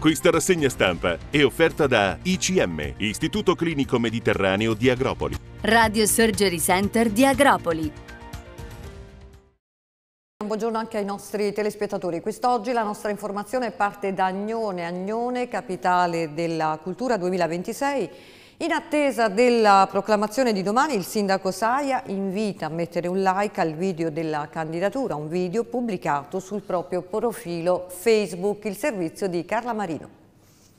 Questa rassegna stampa è offerta da ICM, Istituto Clinico Mediterraneo di Agropoli. Radio Surgery Center di Agropoli. Buongiorno anche ai nostri telespettatori. Quest'oggi la nostra informazione parte da Agnone, Agnone, capitale della cultura 2026 in attesa della proclamazione di domani il sindaco Saia invita a mettere un like al video della candidatura, un video pubblicato sul proprio profilo Facebook, il servizio di Carla Marino.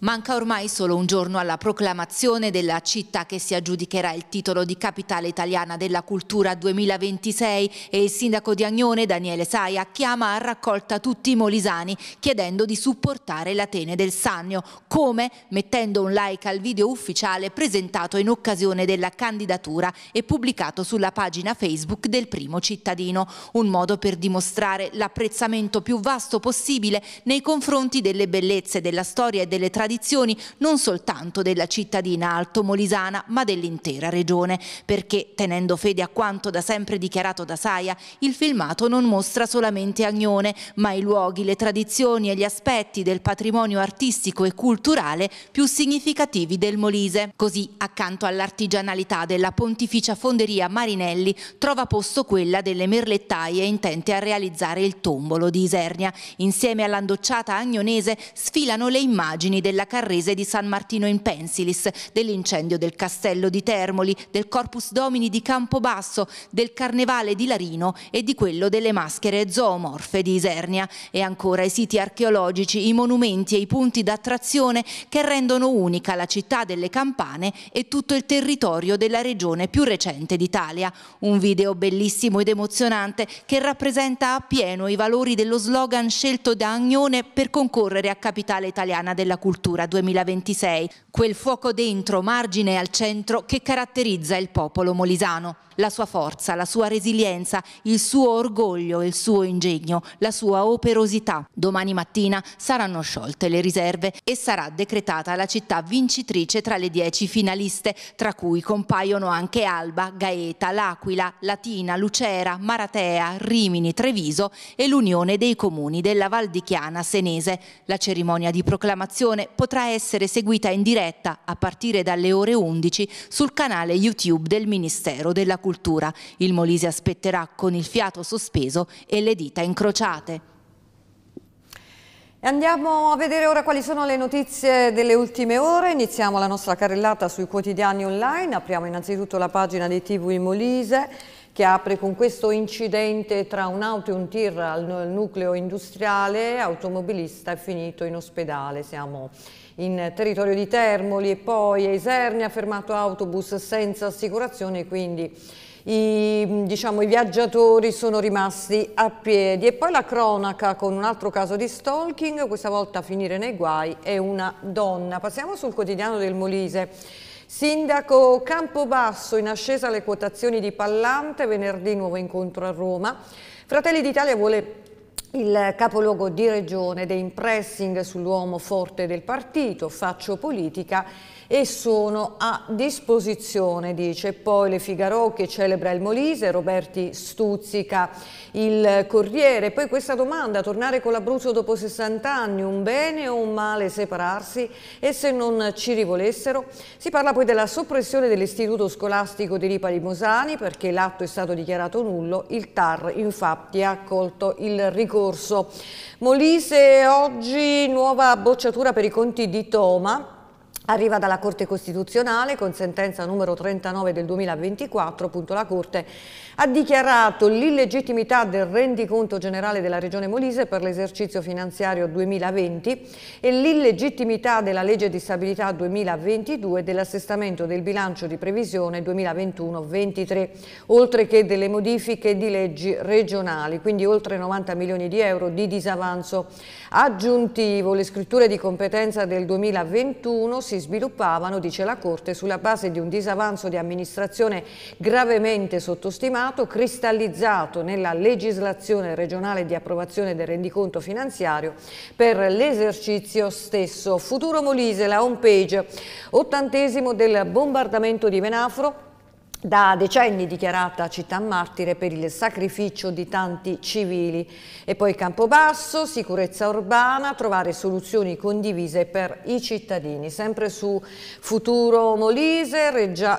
Manca ormai solo un giorno alla proclamazione della città che si aggiudicherà il titolo di Capitale Italiana della Cultura 2026 e il sindaco di Agnone, Daniele Saia, chiama a raccolta tutti i molisani chiedendo di supportare l'Atene del Sannio, come mettendo un like al video ufficiale presentato in occasione della candidatura e pubblicato sulla pagina Facebook del primo cittadino, un modo per dimostrare l'apprezzamento più vasto possibile nei confronti delle bellezze della storia e delle tradizioni tradizioni non soltanto della cittadina altomolisana ma dell'intera regione, perché tenendo fede a quanto da sempre dichiarato da Saia, il filmato non mostra solamente Agnone, ma i luoghi, le tradizioni e gli aspetti del patrimonio artistico e culturale più significativi del Molise. Così, accanto all'artigianalità della pontificia fonderia Marinelli, trova posto quella delle merlettaie intente a realizzare il tombolo di Isernia. Insieme all'andocciata agnonese sfilano le immagini della della Carrese di San Martino in Pensilis, dell'incendio del Castello di Termoli, del Corpus Domini di Campobasso, del Carnevale di Larino e di quello delle maschere zoomorfe di Isernia e ancora i siti archeologici, i monumenti e i punti d'attrazione che rendono unica la città delle campane e tutto il territorio della regione più recente d'Italia. Un video bellissimo ed emozionante che rappresenta appieno i valori dello slogan scelto da Agnone per concorrere a capitale italiana della cultura. Natura 2026, quel fuoco dentro, margine al centro che caratterizza il popolo molisano, la sua forza, la sua resilienza, il suo orgoglio, il suo ingegno, la sua operosità. Domani mattina saranno sciolte le riserve e sarà decretata la città vincitrice tra le dieci finaliste, tra cui compaiono anche Alba, Gaeta, L'Aquila, Latina, Lucera, Maratea, Rimini, Treviso e l'Unione dei Comuni della Val di Chiana Senese. La cerimonia di proclamazione potrà essere seguita in diretta a partire dalle ore 11 sul canale YouTube del Ministero della Cultura. Il Molise aspetterà con il fiato sospeso e le dita incrociate. Andiamo a vedere ora quali sono le notizie delle ultime ore. Iniziamo la nostra carrellata sui quotidiani online. Apriamo innanzitutto la pagina di TV Il Molise che apre con questo incidente tra un'auto e un tir al nucleo industriale, automobilista è finito in ospedale, siamo in territorio di Termoli e poi a ha fermato autobus senza assicurazione, quindi i, diciamo, i, viaggiatori sono rimasti a piedi. E poi la cronaca con un altro caso di stalking, questa volta a finire nei guai, è una donna. Passiamo sul quotidiano del Molise. Sindaco Campobasso in ascesa alle quotazioni di Pallante, venerdì nuovo incontro a Roma. Fratelli d'Italia vuole il capoluogo di regione dei impressing sull'uomo forte del partito, faccio politica e sono a disposizione, dice poi Le Figaro che celebra il Molise, Roberti stuzzica il Corriere. Poi questa domanda, tornare con l'Abruzzo dopo 60 anni, un bene o un male separarsi e se non ci rivolessero? Si parla poi della soppressione dell'istituto scolastico di Ripa di Mosani perché l'atto è stato dichiarato nullo, il TAR infatti ha accolto il ricorso. Molise oggi nuova bocciatura per i conti di Toma, Arriva dalla Corte Costituzionale con sentenza numero 39 del 2024, appunto la Corte ha dichiarato l'illegittimità del rendiconto generale della Regione Molise per l'esercizio finanziario 2020 e l'illegittimità della legge di stabilità 2022 e dell'assestamento del bilancio di previsione 2021-23, oltre che delle modifiche di leggi regionali, quindi oltre 90 milioni di euro di disavanzo aggiuntivo. Le scritture di competenza del 2021 si sviluppavano, dice la Corte, sulla base di un disavanzo di amministrazione gravemente sottostimato, cristallizzato nella legislazione regionale di approvazione del rendiconto finanziario per l'esercizio stesso. Futuro Molise, la home page, ottantesimo del bombardamento di Venafro, da decenni dichiarata città martire per il sacrificio di tanti civili. E poi Campobasso, sicurezza urbana, trovare soluzioni condivise per i cittadini. Sempre su Futuro Molise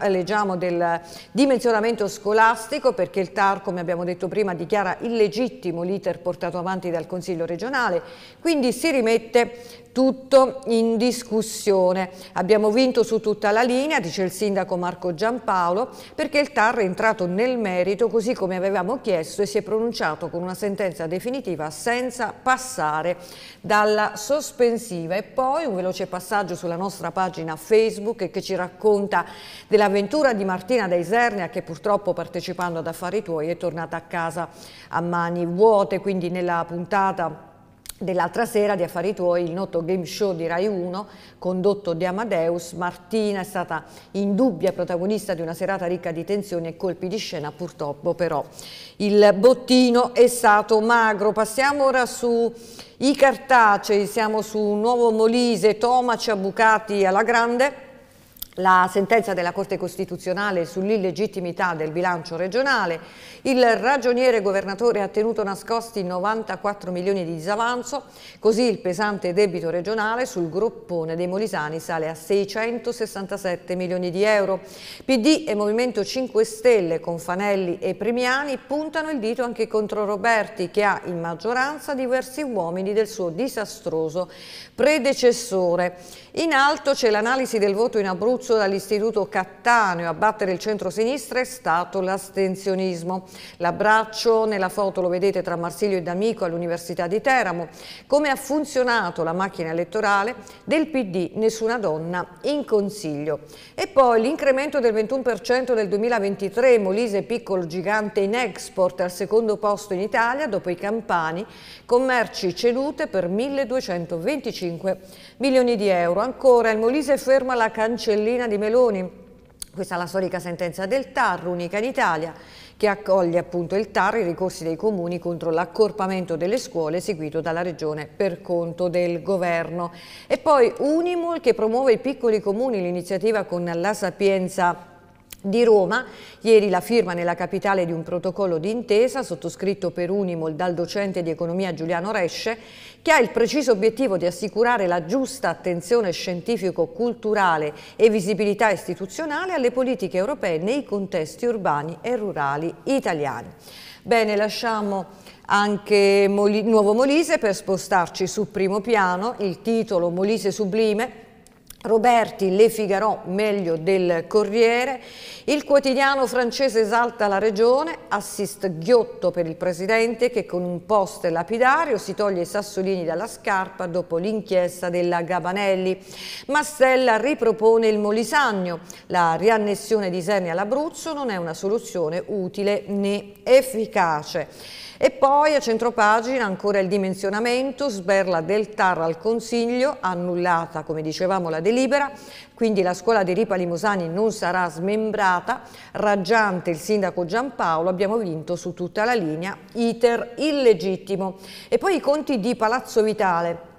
leggiamo del dimensionamento scolastico perché il TAR, come abbiamo detto prima, dichiara illegittimo l'iter portato avanti dal Consiglio regionale, quindi si rimette tutto in discussione. Abbiamo vinto su tutta la linea, dice il sindaco Marco Giampaolo, perché il TAR è entrato nel merito così come avevamo chiesto e si è pronunciato con una sentenza definitiva senza passare dalla sospensiva. E poi un veloce passaggio sulla nostra pagina Facebook che ci racconta dell'avventura di Martina da Isernia che purtroppo partecipando ad Affari Tuoi è tornata a casa a mani vuote, quindi nella puntata dell'altra sera di Affari Tuoi, il noto game show di Rai 1 condotto da Amadeus. Martina è stata indubbia protagonista di una serata ricca di tensioni e colpi di scena, purtroppo però il bottino è stato magro. Passiamo ora su i cartacei, siamo su Nuovo Molise, Toma ci alla grande la sentenza della Corte Costituzionale sull'illegittimità del bilancio regionale, il ragioniere governatore ha tenuto nascosti 94 milioni di disavanzo, così il pesante debito regionale sul gruppone dei Molisani sale a 667 milioni di euro. PD e Movimento 5 Stelle con Fanelli e Primiani puntano il dito anche contro Roberti che ha in maggioranza diversi uomini del suo disastroso predecessore. In alto c'è l'analisi del voto in Abruzzo Abruzzo dall'istituto Cattaneo a battere il centro-sinistra è stato l'astensionismo. L'abbraccio nella foto lo vedete tra Marsilio e D'Amico all'Università di Teramo. Come ha funzionato la macchina elettorale? Del PD nessuna donna in consiglio. E poi l'incremento del 21% del 2023, Molise piccolo gigante in export al secondo posto in Italia dopo i Campani, commerci cedute per 1.225 milioni di euro. Ancora il Molise ferma la cancelleria Carolina di Meloni. Questa è la storica sentenza del TAR, unica in Italia, che accoglie appunto il TAR i ricorsi dei comuni contro l'accorpamento delle scuole eseguito dalla Regione per conto del governo. E poi Unimol che promuove i piccoli comuni, l'iniziativa con la sapienza di Roma. Ieri la firma nella capitale di un protocollo d'intesa sottoscritto per Unimol dal docente di economia Giuliano Resce che ha il preciso obiettivo di assicurare la giusta attenzione scientifico-culturale e visibilità istituzionale alle politiche europee nei contesti urbani e rurali italiani. Bene, lasciamo anche Nuovo Molise per spostarci su primo piano, il titolo Molise Sublime Roberti Le Figaro, meglio del Corriere, il quotidiano francese esalta la regione, assist ghiotto per il presidente che con un post lapidario si toglie i sassolini dalla scarpa dopo l'inchiesta della Gabanelli. Mastella ripropone il Molisagno, la riannessione di Isernia all'Abruzzo non è una soluzione utile né efficace. E poi a centropagina ancora il dimensionamento, sberla del TAR al Consiglio, annullata come dicevamo la decisione delibera, quindi la scuola di Ripa Limosani non sarà smembrata, raggiante il sindaco Giampaolo, abbiamo vinto su tutta la linea, iter illegittimo. E poi i conti di Palazzo Vitale,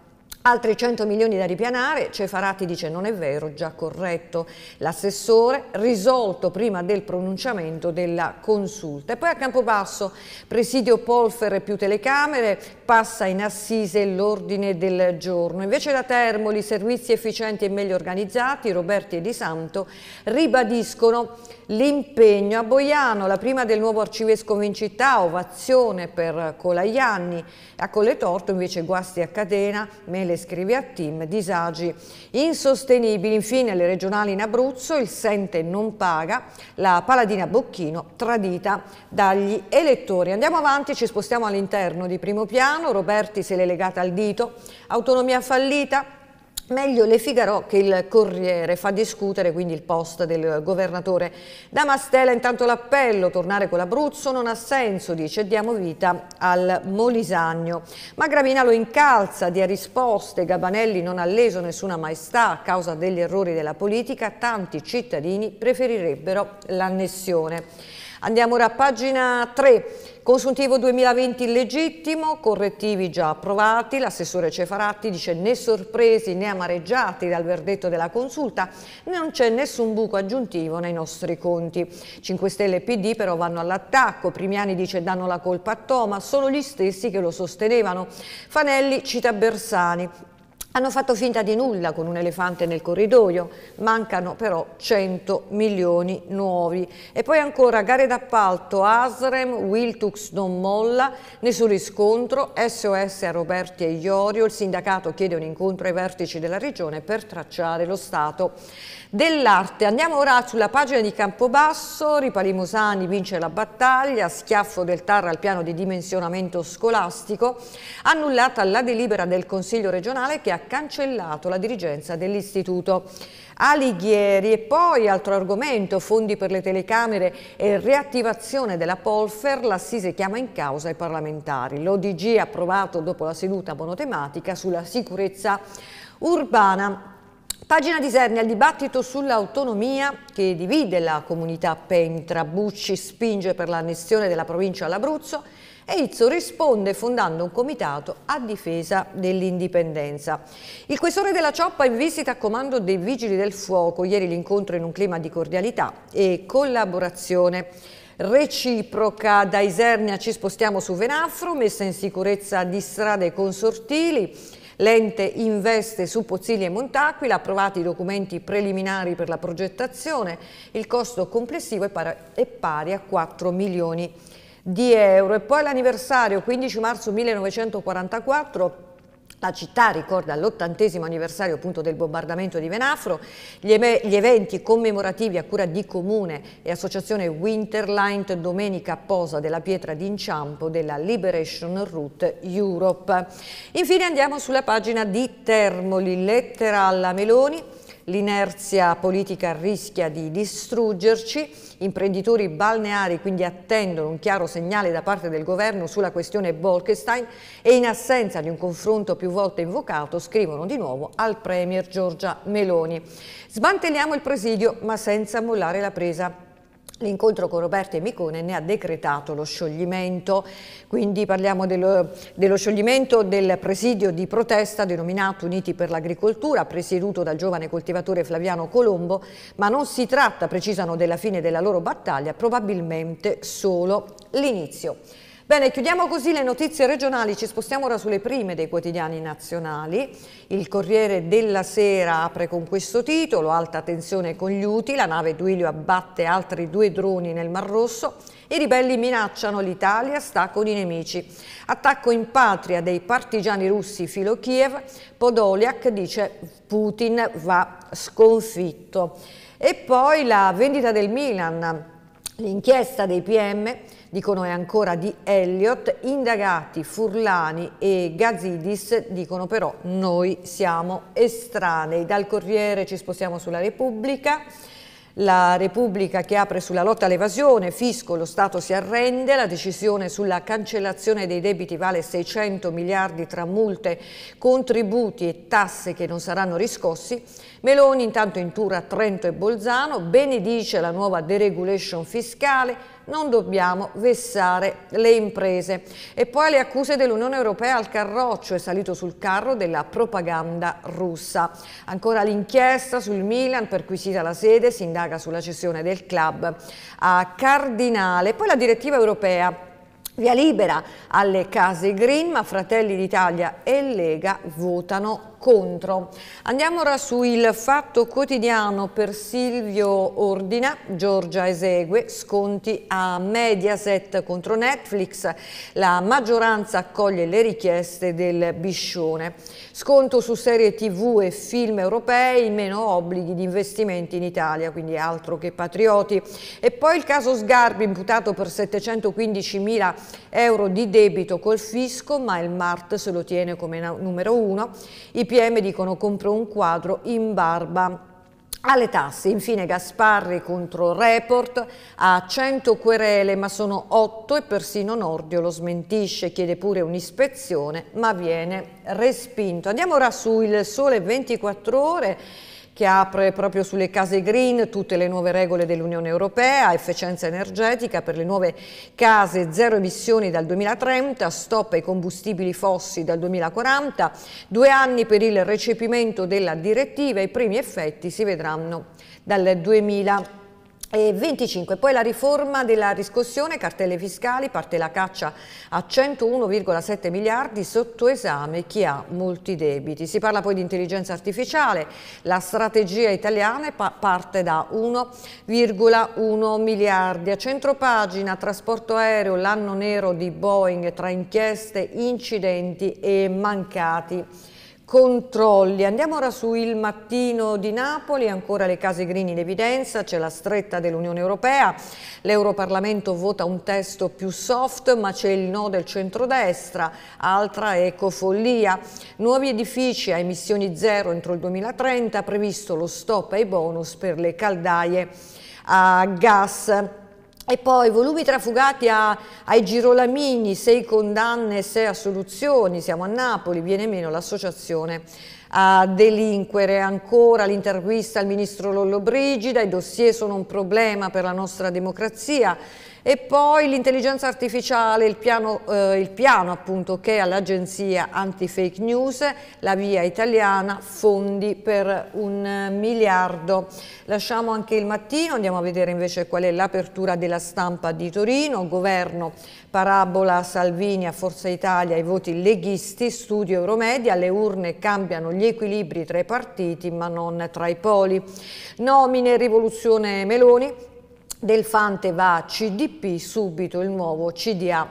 Altri 100 milioni da ripianare, Cefarati dice non è vero, già corretto l'assessore, risolto prima del pronunciamento della consulta. E poi a Campobasso, presidio Polfer e più telecamere, passa in assise l'ordine del giorno. Invece da Termoli, servizi efficienti e meglio organizzati, Roberti e Di Santo ribadiscono l'impegno. A Boiano, la prima del nuovo arcivescovo in città, ovazione per Colaianni. A Colletorto invece guasti a catena, mele Michele scrive a Team, disagi insostenibili. Infine le regionali in Abruzzo, il Sente non paga, la Paladina Bocchino tradita dagli elettori. Andiamo avanti, ci spostiamo all'interno di primo piano, Roberti se l'è legata al dito, autonomia fallita, Meglio Le Figaro che il Corriere fa discutere quindi il post del governatore Da Mastella Intanto l'appello, tornare con l'Abruzzo non ha senso, dice, diamo vita al Molisagno. Ma Gravina lo incalza, dia risposte, Gabanelli non ha leso nessuna maestà a causa degli errori della politica, tanti cittadini preferirebbero l'annessione. Andiamo ora a pagina 3. Consuntivo 2020 illegittimo, correttivi già approvati, l'assessore Cefaratti dice né sorpresi né amareggiati dal verdetto della consulta, non c'è nessun buco aggiuntivo nei nostri conti. 5 Stelle e PD però vanno all'attacco, Primiani dice danno la colpa a Toma, solo gli stessi che lo sostenevano. Fanelli cita Bersani, hanno fatto finta di nulla con un elefante nel corridoio, mancano però 100 milioni nuovi. E poi ancora gare d'appalto, Asrem, Wiltux non molla, nessun riscontro, SOS a Roberti e Iorio, il sindacato chiede un incontro ai vertici della regione per tracciare lo Stato dell'arte. Andiamo ora sulla pagina di Campobasso, Ripari Musani vince la battaglia, schiaffo del TAR al piano di dimensionamento scolastico, annullata la delibera del Consiglio regionale che ha cancellato la dirigenza dell'istituto. Alighieri e poi altro argomento, fondi per le telecamere e riattivazione della Polfer, l'assise chiama in causa i parlamentari. L'ODG ha approvato dopo la seduta monotematica sulla sicurezza urbana. Pagina di Serni al dibattito sull'autonomia che divide la comunità Pentra. Bucci spinge per l'annessione della provincia all'Abruzzo e Izzo risponde fondando un comitato a difesa dell'indipendenza. Il questore della Cioppa in visita a comando dei Vigili del Fuoco, ieri l'incontro in un clima di cordialità e collaborazione reciproca. Da Isernia ci spostiamo su Venafro, messa in sicurezza di strade consortili L'ente investe su Pozziglia e Montaquila, approvati i documenti preliminari per la progettazione, il costo complessivo è pari a 4 milioni di euro. E poi l'anniversario, 15 marzo 1944, la città ricorda l'ottantesimo anniversario appunto del bombardamento di Venafro, gli, gli, eventi commemorativi a cura di Comune e Associazione Winterlight Domenica Posa della Pietra d'Inciampo della Liberation Route Europe. Infine andiamo sulla pagina di Termoli, lettera alla Meloni L'inerzia politica rischia di distruggerci, imprenditori balneari quindi attendono un chiaro segnale da parte del governo sulla questione Bolkestein e in assenza di un confronto più volte invocato scrivono di nuovo al Premier Giorgia Meloni. Smantelliamo il presidio ma senza mollare la presa. L'incontro con Roberto Emicone ne ha decretato lo scioglimento, quindi parliamo dello, dello, scioglimento del presidio di protesta denominato Uniti per l'Agricoltura, presieduto dal giovane coltivatore Flaviano Colombo, ma non si tratta, precisano, della fine della loro battaglia, probabilmente solo l'inizio. Bene, chiudiamo così le notizie regionali, ci spostiamo ora sulle prime dei quotidiani nazionali. Il Corriere della Sera apre con questo titolo, alta tensione con gli UTI, la nave Duilio abbatte altri due droni nel Mar Rosso, i ribelli minacciano l'Italia, sta con i nemici. Attacco in patria dei partigiani russi filo Kiev, Podoliak dice Putin va sconfitto. E poi la vendita del Milan, l'inchiesta dei PM dicono è ancora di Elliot, indagati Furlani e Gazidis dicono però noi siamo estranei. Dal Corriere ci spostiamo sulla Repubblica. La Repubblica che apre sulla lotta all'evasione, fisco, lo Stato si arrende, la decisione sulla cancellazione dei debiti vale 600 miliardi tra multe, contributi e tasse che non saranno riscossi. Meloni intanto in tour a Trento e Bolzano, benedice la nuova deregulation fiscale, non dobbiamo vessare le imprese. E poi le accuse dell'Unione Europea al carroccio è salito sul carro della propaganda russa. Ancora l'inchiesta sul Milan, perquisita la sede, si indaga sulla cessione del club a Cardinale. Poi la direttiva europea via libera alle case green, ma Fratelli d'Italia e Lega votano contro. Andiamo ora su Il Fatto Quotidiano per Silvio Ordina, Giorgia esegue, sconti a Mediaset contro Netflix, la maggioranza accoglie le richieste del Biscione. Sconto su serie tv e film europei, meno obblighi di investimenti in Italia, quindi altro che patrioti. E poi il caso Sgarbi, imputato per 715 mila euro di debito col fisco, ma il Mart se lo tiene come numero uno. I PM dicono compro un quadro in barba alle tasse, infine Gasparri contro Report, ha 100 querele ma sono 8 e persino Nordio lo smentisce, chiede pure un'ispezione ma viene respinto. Andiamo ora su Il Sole 24 Ore che apre proprio sulle case green tutte le nuove regole dell'Unione Europea, efficienza energetica per le nuove case, zero emissioni dal 2030, stop ai combustibili fossili dal 2040, due anni per il recepimento della direttiva, i primi effetti si vedranno dal 2030. E 25, poi la riforma della riscossione, cartelle fiscali, parte la caccia a 101,7 miliardi sotto esame chi ha molti debiti. Si parla poi di intelligenza artificiale, la strategia italiana parte da 1,1 miliardi. A centropagina trasporto aereo, l'anno nero di Boeing tra inchieste, incidenti e mancati controlli. Andiamo ora su Il Mattino di Napoli, ancora le case green in evidenza, c'è la stretta dell'Unione Europea, l'Europarlamento vota un testo più soft ma c'è il no del centrodestra, altra ecofollia. Nuovi edifici a emissioni zero entro il 2030, previsto lo stop ai bonus per le caldaie a gas. E poi volumi trafugati a, ai Girolamini, sei condanne, sei assoluzioni, siamo a Napoli, viene meno l'associazione a delinquere ancora l'intervista al ministro Lollobrigida, i dossier sono un problema per la nostra democrazia, e poi l'intelligenza artificiale, il piano, eh, il piano appunto che all'agenzia anti-fake news, la via italiana, fondi per un miliardo. Lasciamo anche il mattino, andiamo a vedere invece qual è l'apertura della stampa di Torino, governo, parabola Salvini a Forza Italia, i voti leghisti, studio Euromedia, le urne cambiano gli equilibri tra i partiti ma non tra i poli. Nomine rivoluzione Meloni, del Fante va a CDP, subito il nuovo CDA.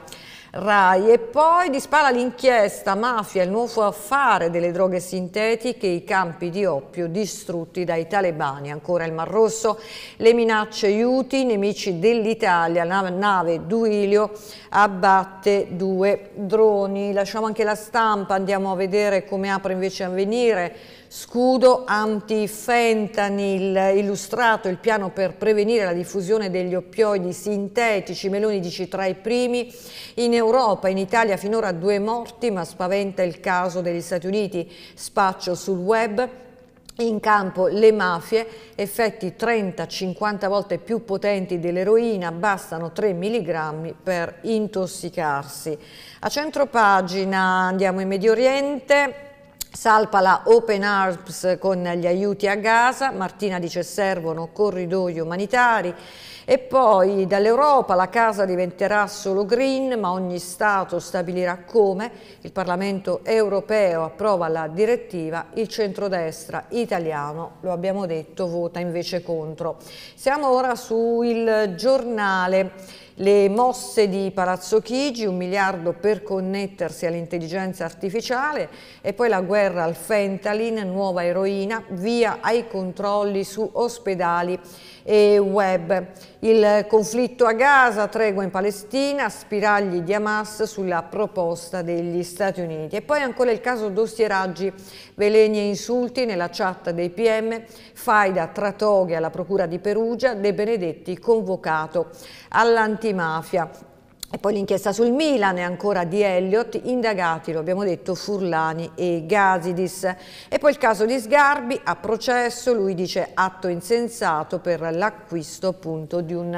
Rai e poi dispara l'inchiesta mafia, il nuovo affare delle droghe sintetiche, i campi di oppio distrutti dai talebani, ancora il Mar Rosso, le minacce aiuti, nemici dell'Italia, la nave Duilio abbatte due droni. Lasciamo anche la stampa, andiamo a vedere come apre invece a venire Scudo anti-fentanyl, illustrato il piano per prevenire la diffusione degli oppioidi sintetici. Meloni dice tra i primi in Europa, in Italia finora due morti, ma spaventa il caso degli Stati Uniti. Spaccio sul web, in campo le mafie, effetti 30-50 volte più potenti dell'eroina, bastano 3 mg per intossicarsi. A centro pagina andiamo in Medio Oriente, Salpa la Open Arms con gli aiuti a Gaza, Martina dice servono corridoi umanitari e poi dall'Europa la casa diventerà solo green ma ogni Stato stabilirà come, il Parlamento europeo approva la direttiva, il centrodestra italiano, lo abbiamo detto, vota invece contro. Siamo ora sul giornale le mosse di Palazzo Chigi, un miliardo per connettersi all'intelligenza artificiale e poi la guerra al Fentalin, nuova eroina, via ai controlli su ospedali e web. Il conflitto a Gaza, tregua in Palestina, spiragli di Hamas sulla proposta degli Stati Uniti. E poi ancora il caso dossieraggi, veleni e insulti nella chat dei PM, Faida Tratoghe alla Procura di Perugia, De Benedetti convocato all'antipatia antimafia. E poi l'inchiesta sul Milan e ancora di Elliott, indagati, lo abbiamo detto, Furlani e Gazidis. E poi il caso di Sgarbi, a processo, lui dice atto insensato per l'acquisto appunto di un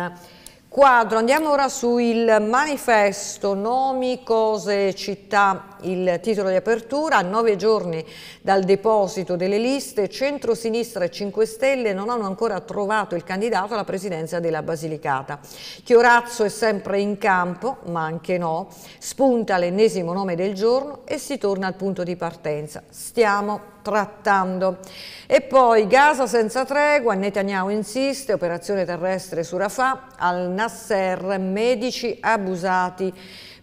Quadro, andiamo ora sul manifesto Nomi, Cose, Città, il titolo di apertura, a nove giorni dal deposito delle liste, centrosinistra e 5 Stelle non hanno ancora trovato il candidato alla presidenza della Basilicata. Chiorazzo è sempre in campo, ma anche no, spunta l'ennesimo nome del giorno e si torna al punto di partenza. Stiamo trattando. E poi Gaza senza tregua, Netanyahu insiste, operazione terrestre su Rafah, al Nasser, medici abusati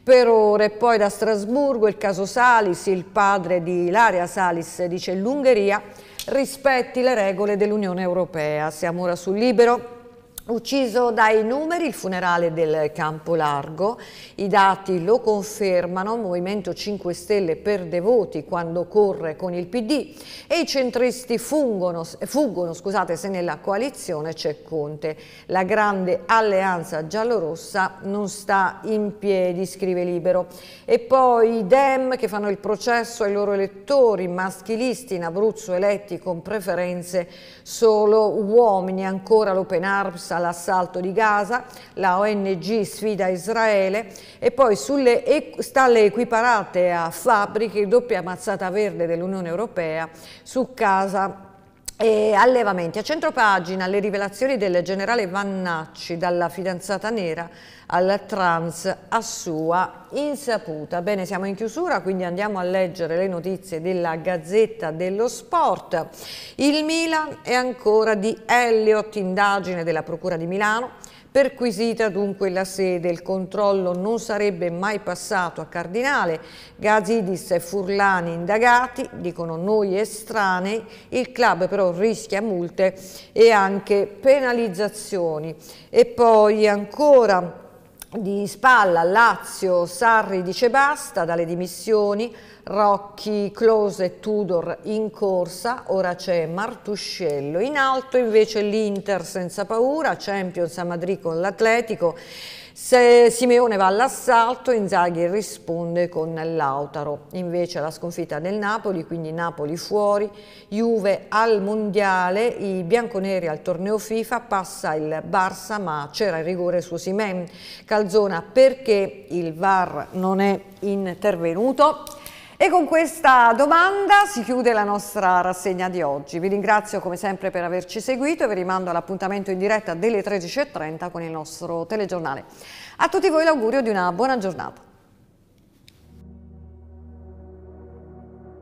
per ore. Poi da Strasburgo il caso Salis, il padre di Ilaria Salis dice l'Ungheria rispetti le regole dell'Unione Europea. Siamo ora sul libero. Ucciso dai numeri il funerale del Campo Largo, i dati lo confermano, Movimento 5 Stelle perde voti quando corre con il PD e i centristi fungono, fuggono scusate, se nella coalizione c'è Conte. La grande alleanza giallorossa non sta in piedi, scrive Libero. E poi i Dem che fanno il processo ai loro elettori, maschilisti in Abruzzo eletti con preferenze solo uomini, ancora l'Open Arms all'assalto di Gaza, la ONG sfida Israele e poi sulle stalle equiparate a fabbriche, doppia mazzata verde dell'Unione Europea su casa e allevamenti. A centropagina le rivelazioni del generale Vannacci dalla fidanzata nera al trans a sua insaputa. Bene, siamo in chiusura, quindi andiamo a leggere le notizie della Gazzetta dello Sport. Il Milan è ancora di Elliott, indagine della Procura di Milano. Perquisita dunque la sede, il controllo non sarebbe mai passato a Cardinale. Gazidis e Furlani indagati, dicono noi estranei, il club però rischia multe e anche penalizzazioni. E poi ancora di spalla Lazio Sarri dice basta dalle dimissioni Rocchi, Close, e Tudor in corsa, ora c'è Martuscello. In alto invece l'Inter senza paura, Champions a Madrid con l'Atletico. Se Simeone va all'assalto, Inzaghi risponde con Lautaro. Invece la sconfitta del Napoli, quindi Napoli fuori, Juve al Mondiale, i bianconeri al torneo FIFA, passa il Barça ma c'era il rigore su Simen. Calzona perché il VAR non è intervenuto? E con questa domanda si chiude la nostra rassegna di oggi. Vi ringrazio come sempre per averci seguito e vi rimando all'appuntamento in diretta delle 13.30 con il nostro telegiornale. A tutti voi l'augurio di una buona giornata.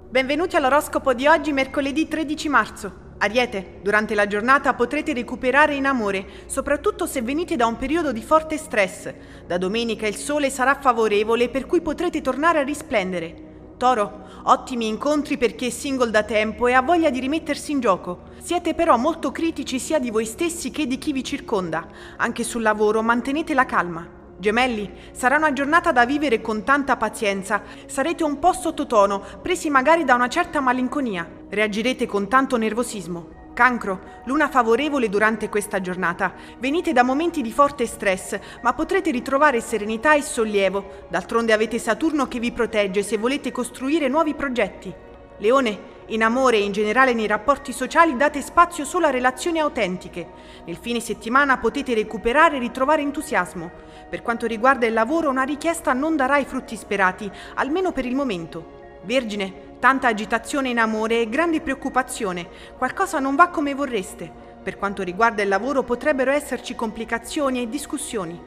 Benvenuti all'oroscopo di oggi mercoledì 13 marzo. Ariete, durante la giornata potrete recuperare in amore, soprattutto se venite da un periodo di forte stress. Da domenica il sole sarà favorevole per cui potrete tornare a risplendere. Toro, ottimi incontri per chi è single da tempo e ha voglia di rimettersi in gioco. Siete però molto critici sia di voi stessi che di chi vi circonda. Anche sul lavoro mantenete la calma. Gemelli, sarà una giornata da vivere con tanta pazienza, sarete un po' sottotono, presi magari da una certa malinconia, reagirete con tanto nervosismo. Cancro, luna favorevole durante questa giornata. Venite da momenti di forte stress, ma potrete ritrovare serenità e sollievo. D'altronde avete Saturno che vi protegge se volete costruire nuovi progetti. Leone, in amore e in generale nei rapporti sociali date spazio solo a relazioni autentiche. Nel fine settimana potete recuperare e ritrovare entusiasmo. Per quanto riguarda il lavoro, una richiesta non darà i frutti sperati, almeno per il momento. Vergine, Tanta agitazione in amore e grande preoccupazione. Qualcosa non va come vorreste. Per quanto riguarda il lavoro potrebbero esserci complicazioni e discussioni.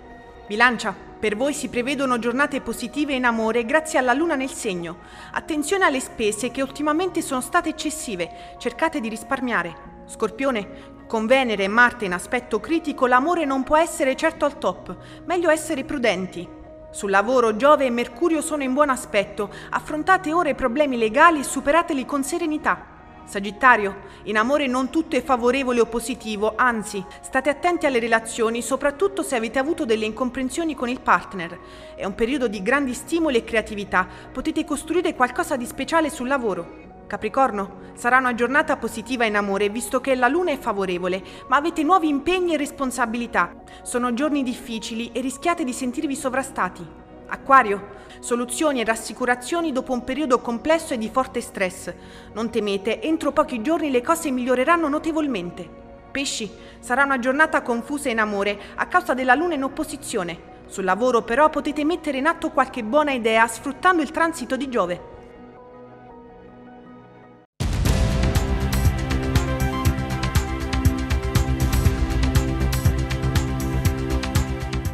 Bilancia, per voi si prevedono giornate positive in amore grazie alla luna nel segno. Attenzione alle spese che ultimamente sono state eccessive, cercate di risparmiare. Scorpione, con Venere e Marte in aspetto critico l'amore non può essere certo al top, meglio essere prudenti. Sul lavoro Giove e Mercurio sono in buon aspetto, affrontate ora i problemi legali e superateli con serenità. Sagittario, in amore non tutto è favorevole o positivo, anzi, state attenti alle relazioni, soprattutto se avete avuto delle incomprensioni con il partner. È un periodo di grandi stimoli e creatività, potete costruire qualcosa di speciale sul lavoro. Capricorno, sarà una giornata positiva in amore visto che la luna è favorevole, ma avete nuovi impegni e responsabilità. Sono giorni difficili e rischiate di sentirvi sovrastati. Acquario, soluzioni e rassicurazioni dopo un periodo complesso e di forte stress. Non temete, entro pochi giorni le cose miglioreranno notevolmente. Pesci, sarà una giornata confusa in amore a causa della luna in opposizione. Sul lavoro però potete mettere in atto qualche buona idea sfruttando il transito di Giove.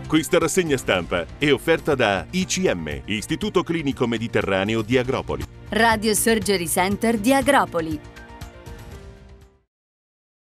Questa rassegna stampa è offerta da ICM, Istituto Clinico Mediterraneo di Agropoli. Radio Surgery Center di Agropoli